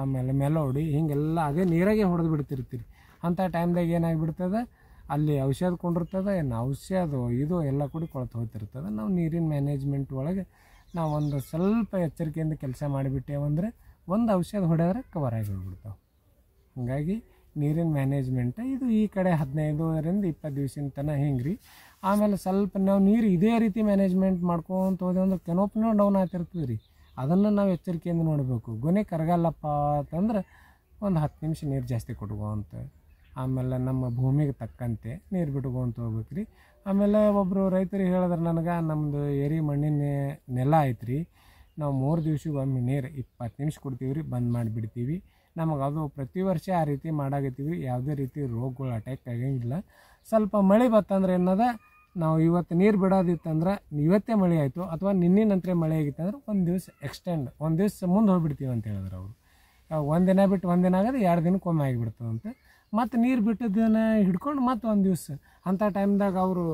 Speaker 1: ಆಮೇಲೆ ಮೆಲೋಡಿ ಹಿಂಗೆಲ್ಲ ಅದೇ ನೀರಾಗೆ ಹೊಡೆದು ಬಿಡ್ತಿರ್ತೀರಿ ಅಂಥ ಟೈಮ್ದಾಗ ಏನಾಗಿಬಿಡ್ತದೆ ಅಲ್ಲಿ ಔಷಧ ಕೊಂಡಿರ್ತದೆ ಏನು ಔಷಧ ಇದು ಎಲ್ಲ ಕೂಡ ಕೊಳತು ಹೋಗ್ತಿರ್ತದೆ ನಾವು ನೀರಿನ ಮ್ಯಾನೇಜ್ಮೆಂಟ್ ಒಳಗೆ ನಾವೊಂದು ಸ್ವಲ್ಪ ಎಚ್ಚರಿಕೆಯಿಂದ ಕೆಲಸ ಅಂದರೆ ಒಂದು ಔಷಧ ಹೊಡೆದ್ರೆ ಕವರ್ ಆಗಿ ಹೋಗ್ಬಿಡ್ತಾವೆ ಹಾಗಾಗಿ ನೀರಿನ ಮ್ಯಾನೇಜ್ಮೆಂಟ್ ಇದು ಈ ಕಡೆ ಹದಿನೈದರಿಂದ ಇಪ್ಪತ್ತು ದಿವಸಿನ ತನಕ ಹಿಂಗೆ ರೀ ಆಮೇಲೆ ಸ್ವಲ್ಪ ನಾವು ನೀರು ಇದೇ ರೀತಿ ಮ್ಯಾನೇಜ್ಮೆಂಟ್ ಮಾಡ್ಕೊತ ಹೋದೆ ಅಂದ್ರೆ ಕೆನೋಪ್ನೂ ಡೌನ್ ಆಗ್ತಿರ್ತೀವಿ ರೀ ಅದನ್ನು ನಾವು ಎಚ್ಚರಿಕೆಯಿಂದ ನೋಡಬೇಕು ಗೊನೆ ಕರಗಲ್ಲಪ್ಪ ಅಂತಂದ್ರೆ ಒಂದು ಹತ್ತು ನಿಮಿಷ ನೀರು ಜಾಸ್ತಿ ಕೊಟ್ಕೊಂತ ಆಮೇಲೆ ನಮ್ಮ ಭೂಮಿಗೆ ತಕ್ಕಂತೆ ನೀರು ಬಿಟ್ಕೊಂತ ಹೋಗ್ಬೇಕು ರೀ ಆಮೇಲೆ ಒಬ್ಬರು ರೈತರು ಹೇಳಿದ್ರು ನನಗೆ ನಮ್ಮದು ಏರಿ ಮಣ್ಣಿನ ನೆಲ ಐತ್ರಿ ನಾವು ಮೂರು ದಿವ್ಸಕ್ಕೆ ಒಮ್ಮೆ ನೀರು ಇಪ್ಪತ್ತು ನಿಮಿಷ ಕೊಡ್ತೀವಿ ರೀ ಬಂದ್ ಮಾಡಿಬಿಡ್ತೀವಿ ನಮಗೆ ಅದು ಪ್ರತಿ ವರ್ಷ ಆ ರೀತಿ ಮಾಡಾಕತ್ತೀವಿ ಯಾವುದೇ ರೀತಿ ರೋಗಗಳು ಅಟ್ಯಾಕ್ ಆಗಂಗಿಲ್ಲ ಸ್ವಲ್ಪ ಮಳೆ ಬತ್ತಂದ್ರೆ ಏನದ ನಾವು ಇವತ್ತು ನೀರು ಬಿಡೋದಿತ್ತಂದ್ರೆ ಇವತ್ತೇ ಮಳೆ ಆಯಿತು ಅಥವಾ ನಿನ್ನೆ ನಂತರ ಮಳೆ ಆಗಿತ್ತು ಅಂದ್ರೆ ಒಂದು ದಿವಸ ಎಕ್ಸ್ಟೆಂಡ್ ಒಂದು ದಿವಸ ಮುಂದೆ ಹೋಗಿಬಿಡ್ತೀವಿ ಅಂತ ಹೇಳಿದ್ರು ಅವರು ಒಂದು ದಿನ ಬಿಟ್ಟು ದಿನ ಆಗೋದು ಎರಡು ದಿನಕ್ಕೊಮ್ಮೆ ಆಗಿಬಿಡ್ತದಂತೆ ಮತ್ತು ನೀರು ಬಿಟ್ಟದನ್ನ ಹಿಡ್ಕೊಂಡು ಮತ್ತು ಒಂದು ದಿವಸ ಅಂಥ ಟೈಮ್ದಾಗ ಅವರು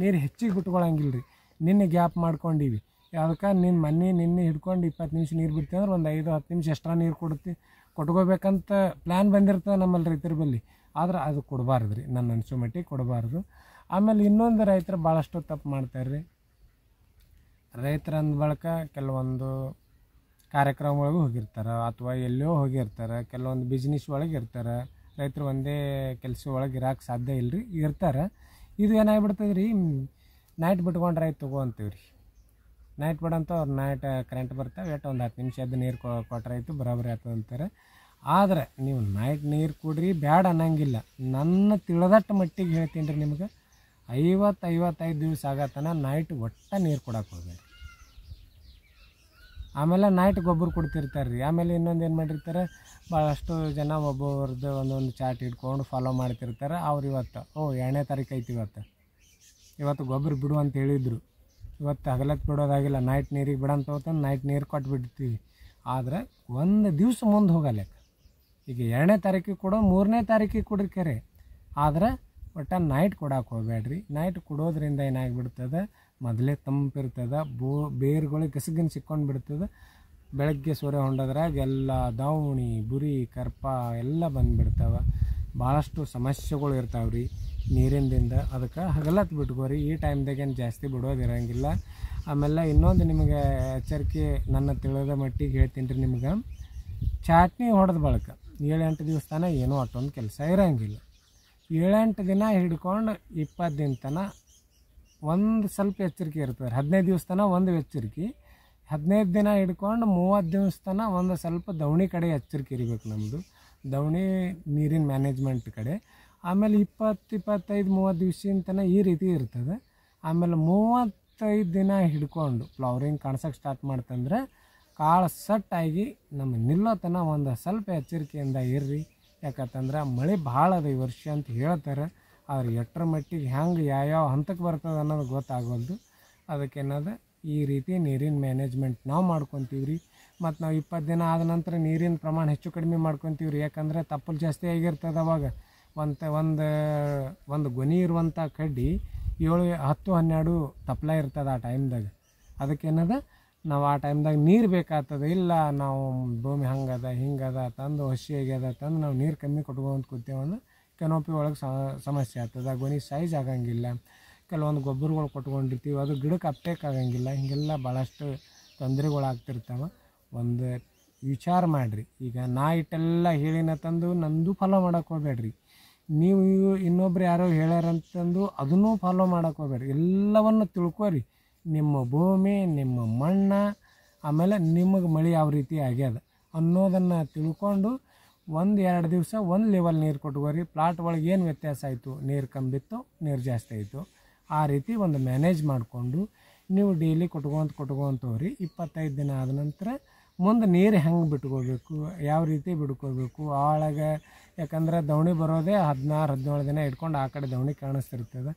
Speaker 1: ನೀರು ಹೆಚ್ಚಿಗೆ ಬಿಟ್ಕೊಳಂಗಿಲ್ಲ ರೀ ನಿನ್ನೆ ಗ್ಯಾಪ್ ಮಾಡ್ಕೊಂಡೀವಿ ಅದಕ್ಕೆ ನಿನ್ನ ಮನೆ ನಿನ್ನೆ ಹಿಡ್ಕೊಂಡು ಇಪ್ಪತ್ತು ನಿಮಿಷ ನೀರು ಅಂದ್ರೆ ಒಂದು ಐದು ಹತ್ತು ನಿಮಿಷ ಎಕ್ಸ್ಟ್ರಾ ನೀರು ಕೊಡ್ತಿ ಕೊಟ್ಕೋಬೇಕಂತ ಪ್ಲ್ಯಾನ್ ಬಂದಿರ್ತದೆ ನಮ್ಮಲ್ಲಿ ರೈತರ ಬಳಿ ಆದ್ರೆ ಅದು ಕೊಡಬಾರ್ದು ರೀ ನನ್ನ ಅನಿಸೋ ಮಟ್ಟಿಗೆ ಕೊಡಬಾರ್ದು ಆಮೇಲೆ ಇನ್ನೊಂದು ರೈತರು ಭಾಳಷ್ಟು ತಪ್ಪು ಮಾಡ್ತಾರೆ ರೀ ರೈತರ ಅಂದ ಬಳಿಕ ಕೆಲವೊಂದು ಕಾರ್ಯಕ್ರಮ ಒಳಗೂ ಹೋಗಿರ್ತಾರೆ ಅಥವಾ ಎಲ್ಲೋ ಹೋಗಿರ್ತಾರೆ ಕೆಲವೊಂದು ಬಿಸ್ನೆಸ್ ಒಳಗೆ ಇರ್ತಾರೆ ರೈತರು ಒಂದೇ ಕೆಲಸ ಒಳಗೆ ಇರೋಕೆ ಸಾಧ್ಯ ಇಲ್ಲ ರೀ ಇರ್ತಾರೆ ಇದು ಏನಾಗ್ಬಿಡ್ತದೆ ರೀ ನೈಟ್ ಬಿಟ್ಕೊಂಡ್ರೆ ಆಯ್ತು ತಗೋ ರೀ ನೈಟ್ ಬಿಡಂತ ಅವ್ರು ನೈಟ್ ಕರೆಂಟ್ ಬರ್ತಾವೆ ಎಷ್ಟು ಒಂದು ಹತ್ತು ನಿಮಿಷ ಅದು ನೀರು ಕೊಟ್ಟರೆ ಆಯಿತು ಬರೋಬ್ಬರಿ ಆಗ್ತದೆ ಅಂತಾರೆ ಆದರೆ ನೀವು ನೈಟ್ ನೀರು ಕುಡ್ರಿ ಬ್ಯಾಡ ಅನ್ನಂಗಿಲ್ಲ ನನ್ನ ತಿಳಿದಟ್ಟು ಮಟ್ಟಿಗೆ ಹೇಳ್ತೀನಿ ರೀ ನಿಮ್ಗೆ ಐವತ್ತು ಐವತ್ತೈದು ದಿವಸ ಆಗತ್ತನ ನೈಟ್ ಒಟ್ಟ ನೀರು ಕೊಡಕ್ಕೆ ಹೋಗ್ಬೇಕು ಆಮೇಲೆ ನೈಟ್ ಗೊಬ್ಬರ ಕೊಡ್ತಿರ್ತಾರೆ ರೀ ಆಮೇಲೆ ಇನ್ನೊಂದು ಏನು ಮಾಡಿರ್ತಾರೆ ಭಾಳಷ್ಟು ಜನ ಒಬ್ಬೊಬ್ರದ್ದು ಒಂದೊಂದು ಚಾಟ್ ಇಟ್ಕೊಂಡು ಫಾಲೋ ಮಾಡ್ತಿರ್ತಾರೆ ಅವ್ರು ಇವತ್ತು ಓ ಎರಡನೇ ತಾರೀಕು ಐತಿ ಇವತ್ತು ಇವತ್ತು ಗೊಬ್ಬರ ಬಿಡು ಅಂತ ಹೇಳಿದರು ಇವತ್ತು ಹಗಲಕ್ಕೆ ಬಿಡೋದಾಗಿಲ್ಲ ನೈಟ್ ನೀರಿಗೆ ಬಿಡಂತ ಹೋಗ್ತಾನೆ ನೈಟ್ ನೀರು ಕೊಟ್ಟು ಬಿಡ್ತೀವಿ ಆದರೆ ಒಂದು ದಿವಸ ಮುಂದೆ ಹೋಗಲ್ಲ ಈಗ ಎರಡನೇ ತಾರೀಕಿಗೆ ಕೊಡೋ ಮೂರನೇ ತಾರೀಕಿಗೆ ರೀ ಆದರೆ ಒಟ್ಟು ನೈಟ್ ಕೊಡೋಕೆ ಹೋಗಬೇಡ್ರಿ ನೈಟ್ ಕೊಡೋದ್ರಿಂದ ಏನಾಗಿಬಿಡ್ತದೆ ಮೊದಲೇ ತಂಪಿರ್ತದೆ ಬೋ ಬೇರುಗಳಿಗೆ ಕಸಗಿನ ಸಿಕ್ಕೊಂಡು ಬಿಡ್ತದೆ ಬೆಳಗ್ಗೆ ಸೂರ್ಯ ಹೊಂಡದ್ರಾಗ ಎಲ್ಲ ದಾವಣಿ ಬುರಿ ಕರ್ಪ ಎಲ್ಲ ಬಂದುಬಿಡ್ತಾವೆ ಭಾಳಷ್ಟು ಸಮಸ್ಯೆಗಳು ಇರ್ತಾವೆ ರೀ ನೀರಿಂದಿಂದ ಅದಕ್ಕೆ ಹಗಲತ್ತು ಬಿಟ್ಕೋರಿ ಈ ಟೈಮ್ದಾಗೇನು ಜಾಸ್ತಿ ಬಿಡೋದಿರಂಗಿಲ್ಲ ಆಮೇಲೆ ಇನ್ನೊಂದು ನಿಮಗೆ ಎಚ್ಚರಿಕೆ ನನ್ನ ತಿಳಿದ ಮಟ್ಟಿಗೆ ಹೇಳ್ತೀನಿ ರೀ ನಿಮ್ಗೆ ಚಾಟ್ನಿ ಹೊಡೆದ ಬಳಿಕ ಏಳೆಂಟು ದಿವಸ ತನಕ ಏನೂ ಅಷ್ಟೊಂದು ಕೆಲಸ ಇರೋಂಗಿಲ್ಲ ಏಳೆಂಟು ದಿನ ಹಿಡ್ಕೊಂಡು ಇಪ್ಪತ್ತು ದಿನ ತನಕ ಒಂದು ಸ್ವಲ್ಪ ಎಚ್ಚರಿಕೆ ಇರ್ತದೆ ಹದಿನೈದು ದಿವಸತನ ಒಂದು ಎಚ್ಚರಿಕೆ ಹದಿನೈದು ದಿನ ಹಿಡ್ಕೊಂಡು ಮೂವತ್ತು ದಿವಸ ತನಕ ಒಂದು ಸ್ವಲ್ಪ ದವಣಿ ಕಡೆ ಎಚ್ಚರಿಕೆ ಇರಬೇಕು ನಮ್ಮದು ದವಣಿ ನೀರಿನ ಮ್ಯಾನೇಜ್ಮೆಂಟ್ ಕಡೆ ಆಮೇಲೆ ಇಪ್ಪತ್ತು ಇಪ್ಪತ್ತೈದು ಮೂವತ್ತು ದಿವಸದಿಂದ ತನಕ ಈ ರೀತಿ ಇರ್ತದೆ ಆಮೇಲೆ ಮೂವತ್ತೈದು ದಿನ ಹಿಡ್ಕೊಂಡು ಫ್ಲವರಿಂಗ್ ಕಾಣಿಸೋಕೆ ಸ್ಟಾರ್ಟ್ ಮಾಡ್ತಂದ್ರೆ ಕಾಳು ಸಟ್ಟಾಗಿ ನಮ್ಮ ನಿಲ್ಲೋತನ ಒಂದು ಸ್ವಲ್ಪ ಎಚ್ಚರಿಕೆಯಿಂದ ಇರ್ರಿ ಯಾಕಂತಂದ್ರೆ ಮಳೆ ಭಾಳ ಅದ ಈ ವರ್ಷ ಅಂತ ಹೇಳ್ತಾರೆ ಆದ್ರೆ ಎಟ್ಟರ ಮಟ್ಟಿಗೆ ಹೆಂಗೆ ಯಾವ್ಯಾವ ಹಂತಕ್ಕೆ ಬರ್ತದೆ ಅನ್ನೋದು ಗೊತ್ತಾಗೋದು ಅದಕ್ಕೇನದು ಈ ರೀತಿ ನೀರಿನ ಮ್ಯಾನೇಜ್ಮೆಂಟ್ ನಾವು ಮಾಡ್ಕೊತೀವಿ ರೀ ಮತ್ತು ನಾವು ಇಪ್ಪತ್ತು ದಿನ ಆದ ನಂತರ ನೀರಿನ ಪ್ರಮಾಣ ಹೆಚ್ಚು ಕಡಿಮೆ ಮಾಡ್ಕೊತೀವಿ ರೀ ಯಾಕಂದರೆ ತಪ್ಪಲು ಜಾಸ್ತಿ ಆಗಿರ್ತದೆ ಅವಾಗ ಒಂದು ಒಂದು ಒಂದು ಗೊನಿ ಇರುವಂಥ ಕಡ್ಡಿ ಏಳು ಹತ್ತು ಹನ್ನೆರಡು ತಪ್ಪಲ ಇರ್ತದೆ ಆ ಟೈಮ್ದಾಗ ಅದಕ್ಕೇನದ ನಾವು ಆ ಟೈಮ್ದಾಗ ನೀರು ಬೇಕಾಗ್ತದೆ ಇಲ್ಲ ನಾವು ಭೂಮಿ ಹಂಗದ ಹಿಂಗದ ತಂದು ಹಸಿ ಆಗ್ಯದ ತಂದು ನಾವು ನೀರು ಕಮ್ಮಿ ಕೊಟ್ಕೊಂತ ಕೂತೇವಂದ್ರೆ ಕೆನೋಪಿ ಒಳಗೆ ಸಮಸ್ಯೆ ಆಗ್ತದೆ ಗೊನಿ ಸೈಜ್ ಆಗಂಗಿಲ್ಲ ಕೆಲವೊಂದು ಗೊಬ್ಬರಗಳು ಕೊಟ್ಕೊಂಡಿರ್ತೀವಿ ಅದು ಗಿಡಕ್ಕೆ ಅಪ್ಟೇಕ್ ಆಗಂಗಿಲ್ಲ ಹೀಗೆಲ್ಲ ಭಾಳಷ್ಟು ತೊಂದರೆಗಳಾಗ್ತಿರ್ತಾವೆ ಒಂದು ವಿಚಾರ ಮಾಡಿರಿ ಈಗ ನಾ ಇಟ್ಟೆಲ್ಲ ಹೇಳಿನ ತಂದು ನಂದು ಫಾಲೋ ಮಾಡೋಕೆ ಹೋಗ್ಬೇಡ್ರಿ ನೀವು ಇನ್ನೊಬ್ರು ಯಾರೋ ಹೇಳ್ಯಾರಂತಂದು ಅದನ್ನೂ ಫಾಲೋ ಮಾಡೋಕೆ ಹೋಗ್ಬೇಡ್ರಿ ಎಲ್ಲವನ್ನು ತಿಳ್ಕೊರಿ ನಿಮ್ಮ ಭೂಮಿ ನಿಮ್ಮ ಮಣ್ಣ ಆಮೇಲೆ ನಿಮಗೆ ಮಳೆ ಯಾವ ರೀತಿ ಆಗ್ಯದ ಅನ್ನೋದನ್ನು ತಿಳ್ಕೊಂಡು ಒಂದು ಎರಡು ದಿವಸ ಒಂದು ಲೆವೆಲ್ ನೀರು ಕೊಟ್ಕೋರಿ ಪ್ಲಾಟ್ ಒಳಗೆ ಏನು ವ್ಯತ್ಯಾಸ ಆಯಿತು ನೀರು ಕಂಬಿತ್ತು ನೀರು ಜಾಸ್ತಿ ಆಯಿತು ಆ ರೀತಿ ಒಂದು ಮ್ಯಾನೇಜ್ ಮಾಡಿಕೊಂಡು ನೀವು ಡೈಲಿ ಕೊಟ್ಕೊಂತ ಕೊಟ್ಕೊಂತ ಇಪ್ಪತ್ತೈದು ದಿನ ಆದ ನಂತರ ಮುಂದೆ ನೀರು ಹೆಂಗೆ ಬಿಟ್ಕೋಬೇಕು ಯಾವ ರೀತಿ ಬಿಡ್ಕೋಬೇಕು ಆಳಾಗ ಯಾಕಂದ್ರೆ ದವಣಿ ಬರೋದೇ ಹದಿನಾರು ಹದಿನೇಳು ದಿನ ಇಟ್ಕೊಂಡು ಆ ಕಡೆ ದವಣಿ ಕಾಣಿಸ್ತಿರ್ತದೆ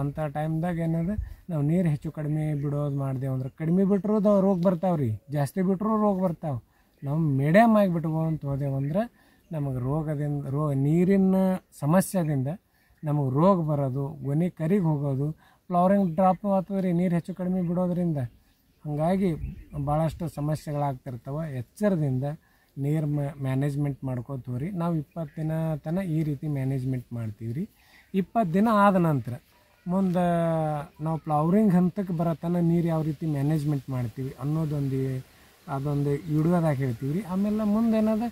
Speaker 1: ಅಂಥ ಟೈಮ್ದಾಗ ಏನದ ನಾವು ನೀರು ಹೆಚ್ಚು ಕಡಿಮೆ ಬಿಡೋದು ಮಾಡಿದೆವು ಅಂದ್ರೆ ಕಡಿಮೆ ಬಿಟ್ಟರು ರೋಗ ಬರ್ತಾವ್ರಿ ಜಾಸ್ತಿ ಬಿಟ್ಟರು ರೋಗ ಬರ್ತಾವೆ ನಾವು ಮೀಡಿಯಮ್ ಆಗಿ ಬಿಟ್ಕೊಂತ ಹೋದೆವು ಅಂದ್ರೆ ನಮಗೆ ರೋಗದಿಂದ ರೋಗ ನೀರಿನ ಸಮಸ್ಯೆಯಿಂದ ನಮಗೆ ರೋಗ ಬರೋದು ಗೊನೆ ಕರಿಗೆ ಹೋಗೋದು ಫ್ಲವರಿಂಗ್ ಡ್ರಾಪ್ ಅಥವಾ ರೀ ನೀರು ಹೆಚ್ಚು ಕಡಿಮೆ ಬಿಡೋದ್ರಿಂದ ಹಾಗಾಗಿ ಭಾಳಷ್ಟು ಸಮಸ್ಯೆಗಳಾಗ್ತಿರ್ತವೆ ಎಚ್ಚರದಿಂದ ನೀರು ಮ್ಯಾನೇಜ್ಮೆಂಟ್ ಮಾಡ್ಕೋತೀವಿ ರೀ ನಾವು ಇಪ್ಪತ್ತು ದಿನ ತನಕ ಈ ರೀತಿ ಮ್ಯಾನೇಜ್ಮೆಂಟ್ ಮಾಡ್ತೀವಿ ರೀ ಇಪ್ಪತ್ತು ದಿನ ಆದ ನಂತರ ಮುಂದೆ ನಾವು ಫ್ಲವರಿಂಗ್ ಹಂತಕ್ಕೆ ಬರೋ ನೀರು ಯಾವ ರೀತಿ ಮ್ಯಾನೇಜ್ಮೆಂಟ್ ಮಾಡ್ತೀವಿ ಅನ್ನೋದೊಂದು ಅದೊಂದು ವಿಡಿಯೋದಾಗ ಹೇಳ್ತೀವಿ ರೀ ಆಮೇಲೆ ಮುಂದೆ ಏನದ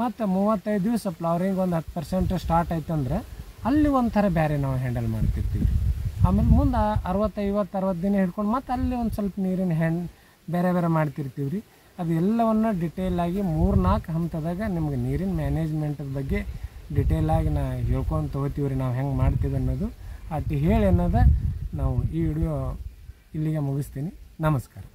Speaker 1: ಮತ್ತು ಮೂವತ್ತೈದು ದಿವಸ ಫ್ಲವರಿಂಗ್ ಒಂದು ಹತ್ತು ಪರ್ಸೆಂಟ್ ಸ್ಟಾರ್ಟ್ ಆಯ್ತಂದ್ರೆ ಅಲ್ಲಿ ಒಂಥರ ಬೇರೆ ನಾವು ಹ್ಯಾಂಡಲ್ ಮಾಡ್ತಿರ್ತೀವಿ ಆಮೇಲೆ ಮುಂದೆ ಅರವತ್ತು ಐವತ್ತು ಅರವತ್ತು ದಿನ ಹಿಡ್ಕೊಂಡು ಮತ್ತೆ ಅಲ್ಲಿ ಒಂದು ಸ್ವಲ್ಪ ನೀರಿನ ಹ್ಯಾಂಡ್ ಬೇರೆ ಬೇರೆ ಮಾಡ್ತಿರ್ತೀವಿ ರೀ ಅದು ಎಲ್ಲವನ್ನು ಡಿಟೇಲಾಗಿ ಮೂರು ನಾಲ್ಕು ಹಂತದಾಗ ನಿಮ್ಗೆ ನೀರಿನ ಮ್ಯಾನೇಜ್ಮೆಂಟದ ಬಗ್ಗೆ ಡಿಟೇಲಾಗಿ ನಾ ಹೇಳ್ಕೊಂಡು ತೊಗೋತೀವಿ ರೀ ನಾವು ಹೆಂಗೆ ಮಾಡ್ತೀವಿ ಅನ್ನೋದು ಅಟ್ಟು ಹೇಳಿ ಅನ್ನೋದ ನಾವು ಈ ವಿಡಿಯೋ ಇಲ್ಲಿಗೆ ಮುಗಿಸ್ತೀನಿ ನಮಸ್ಕಾರ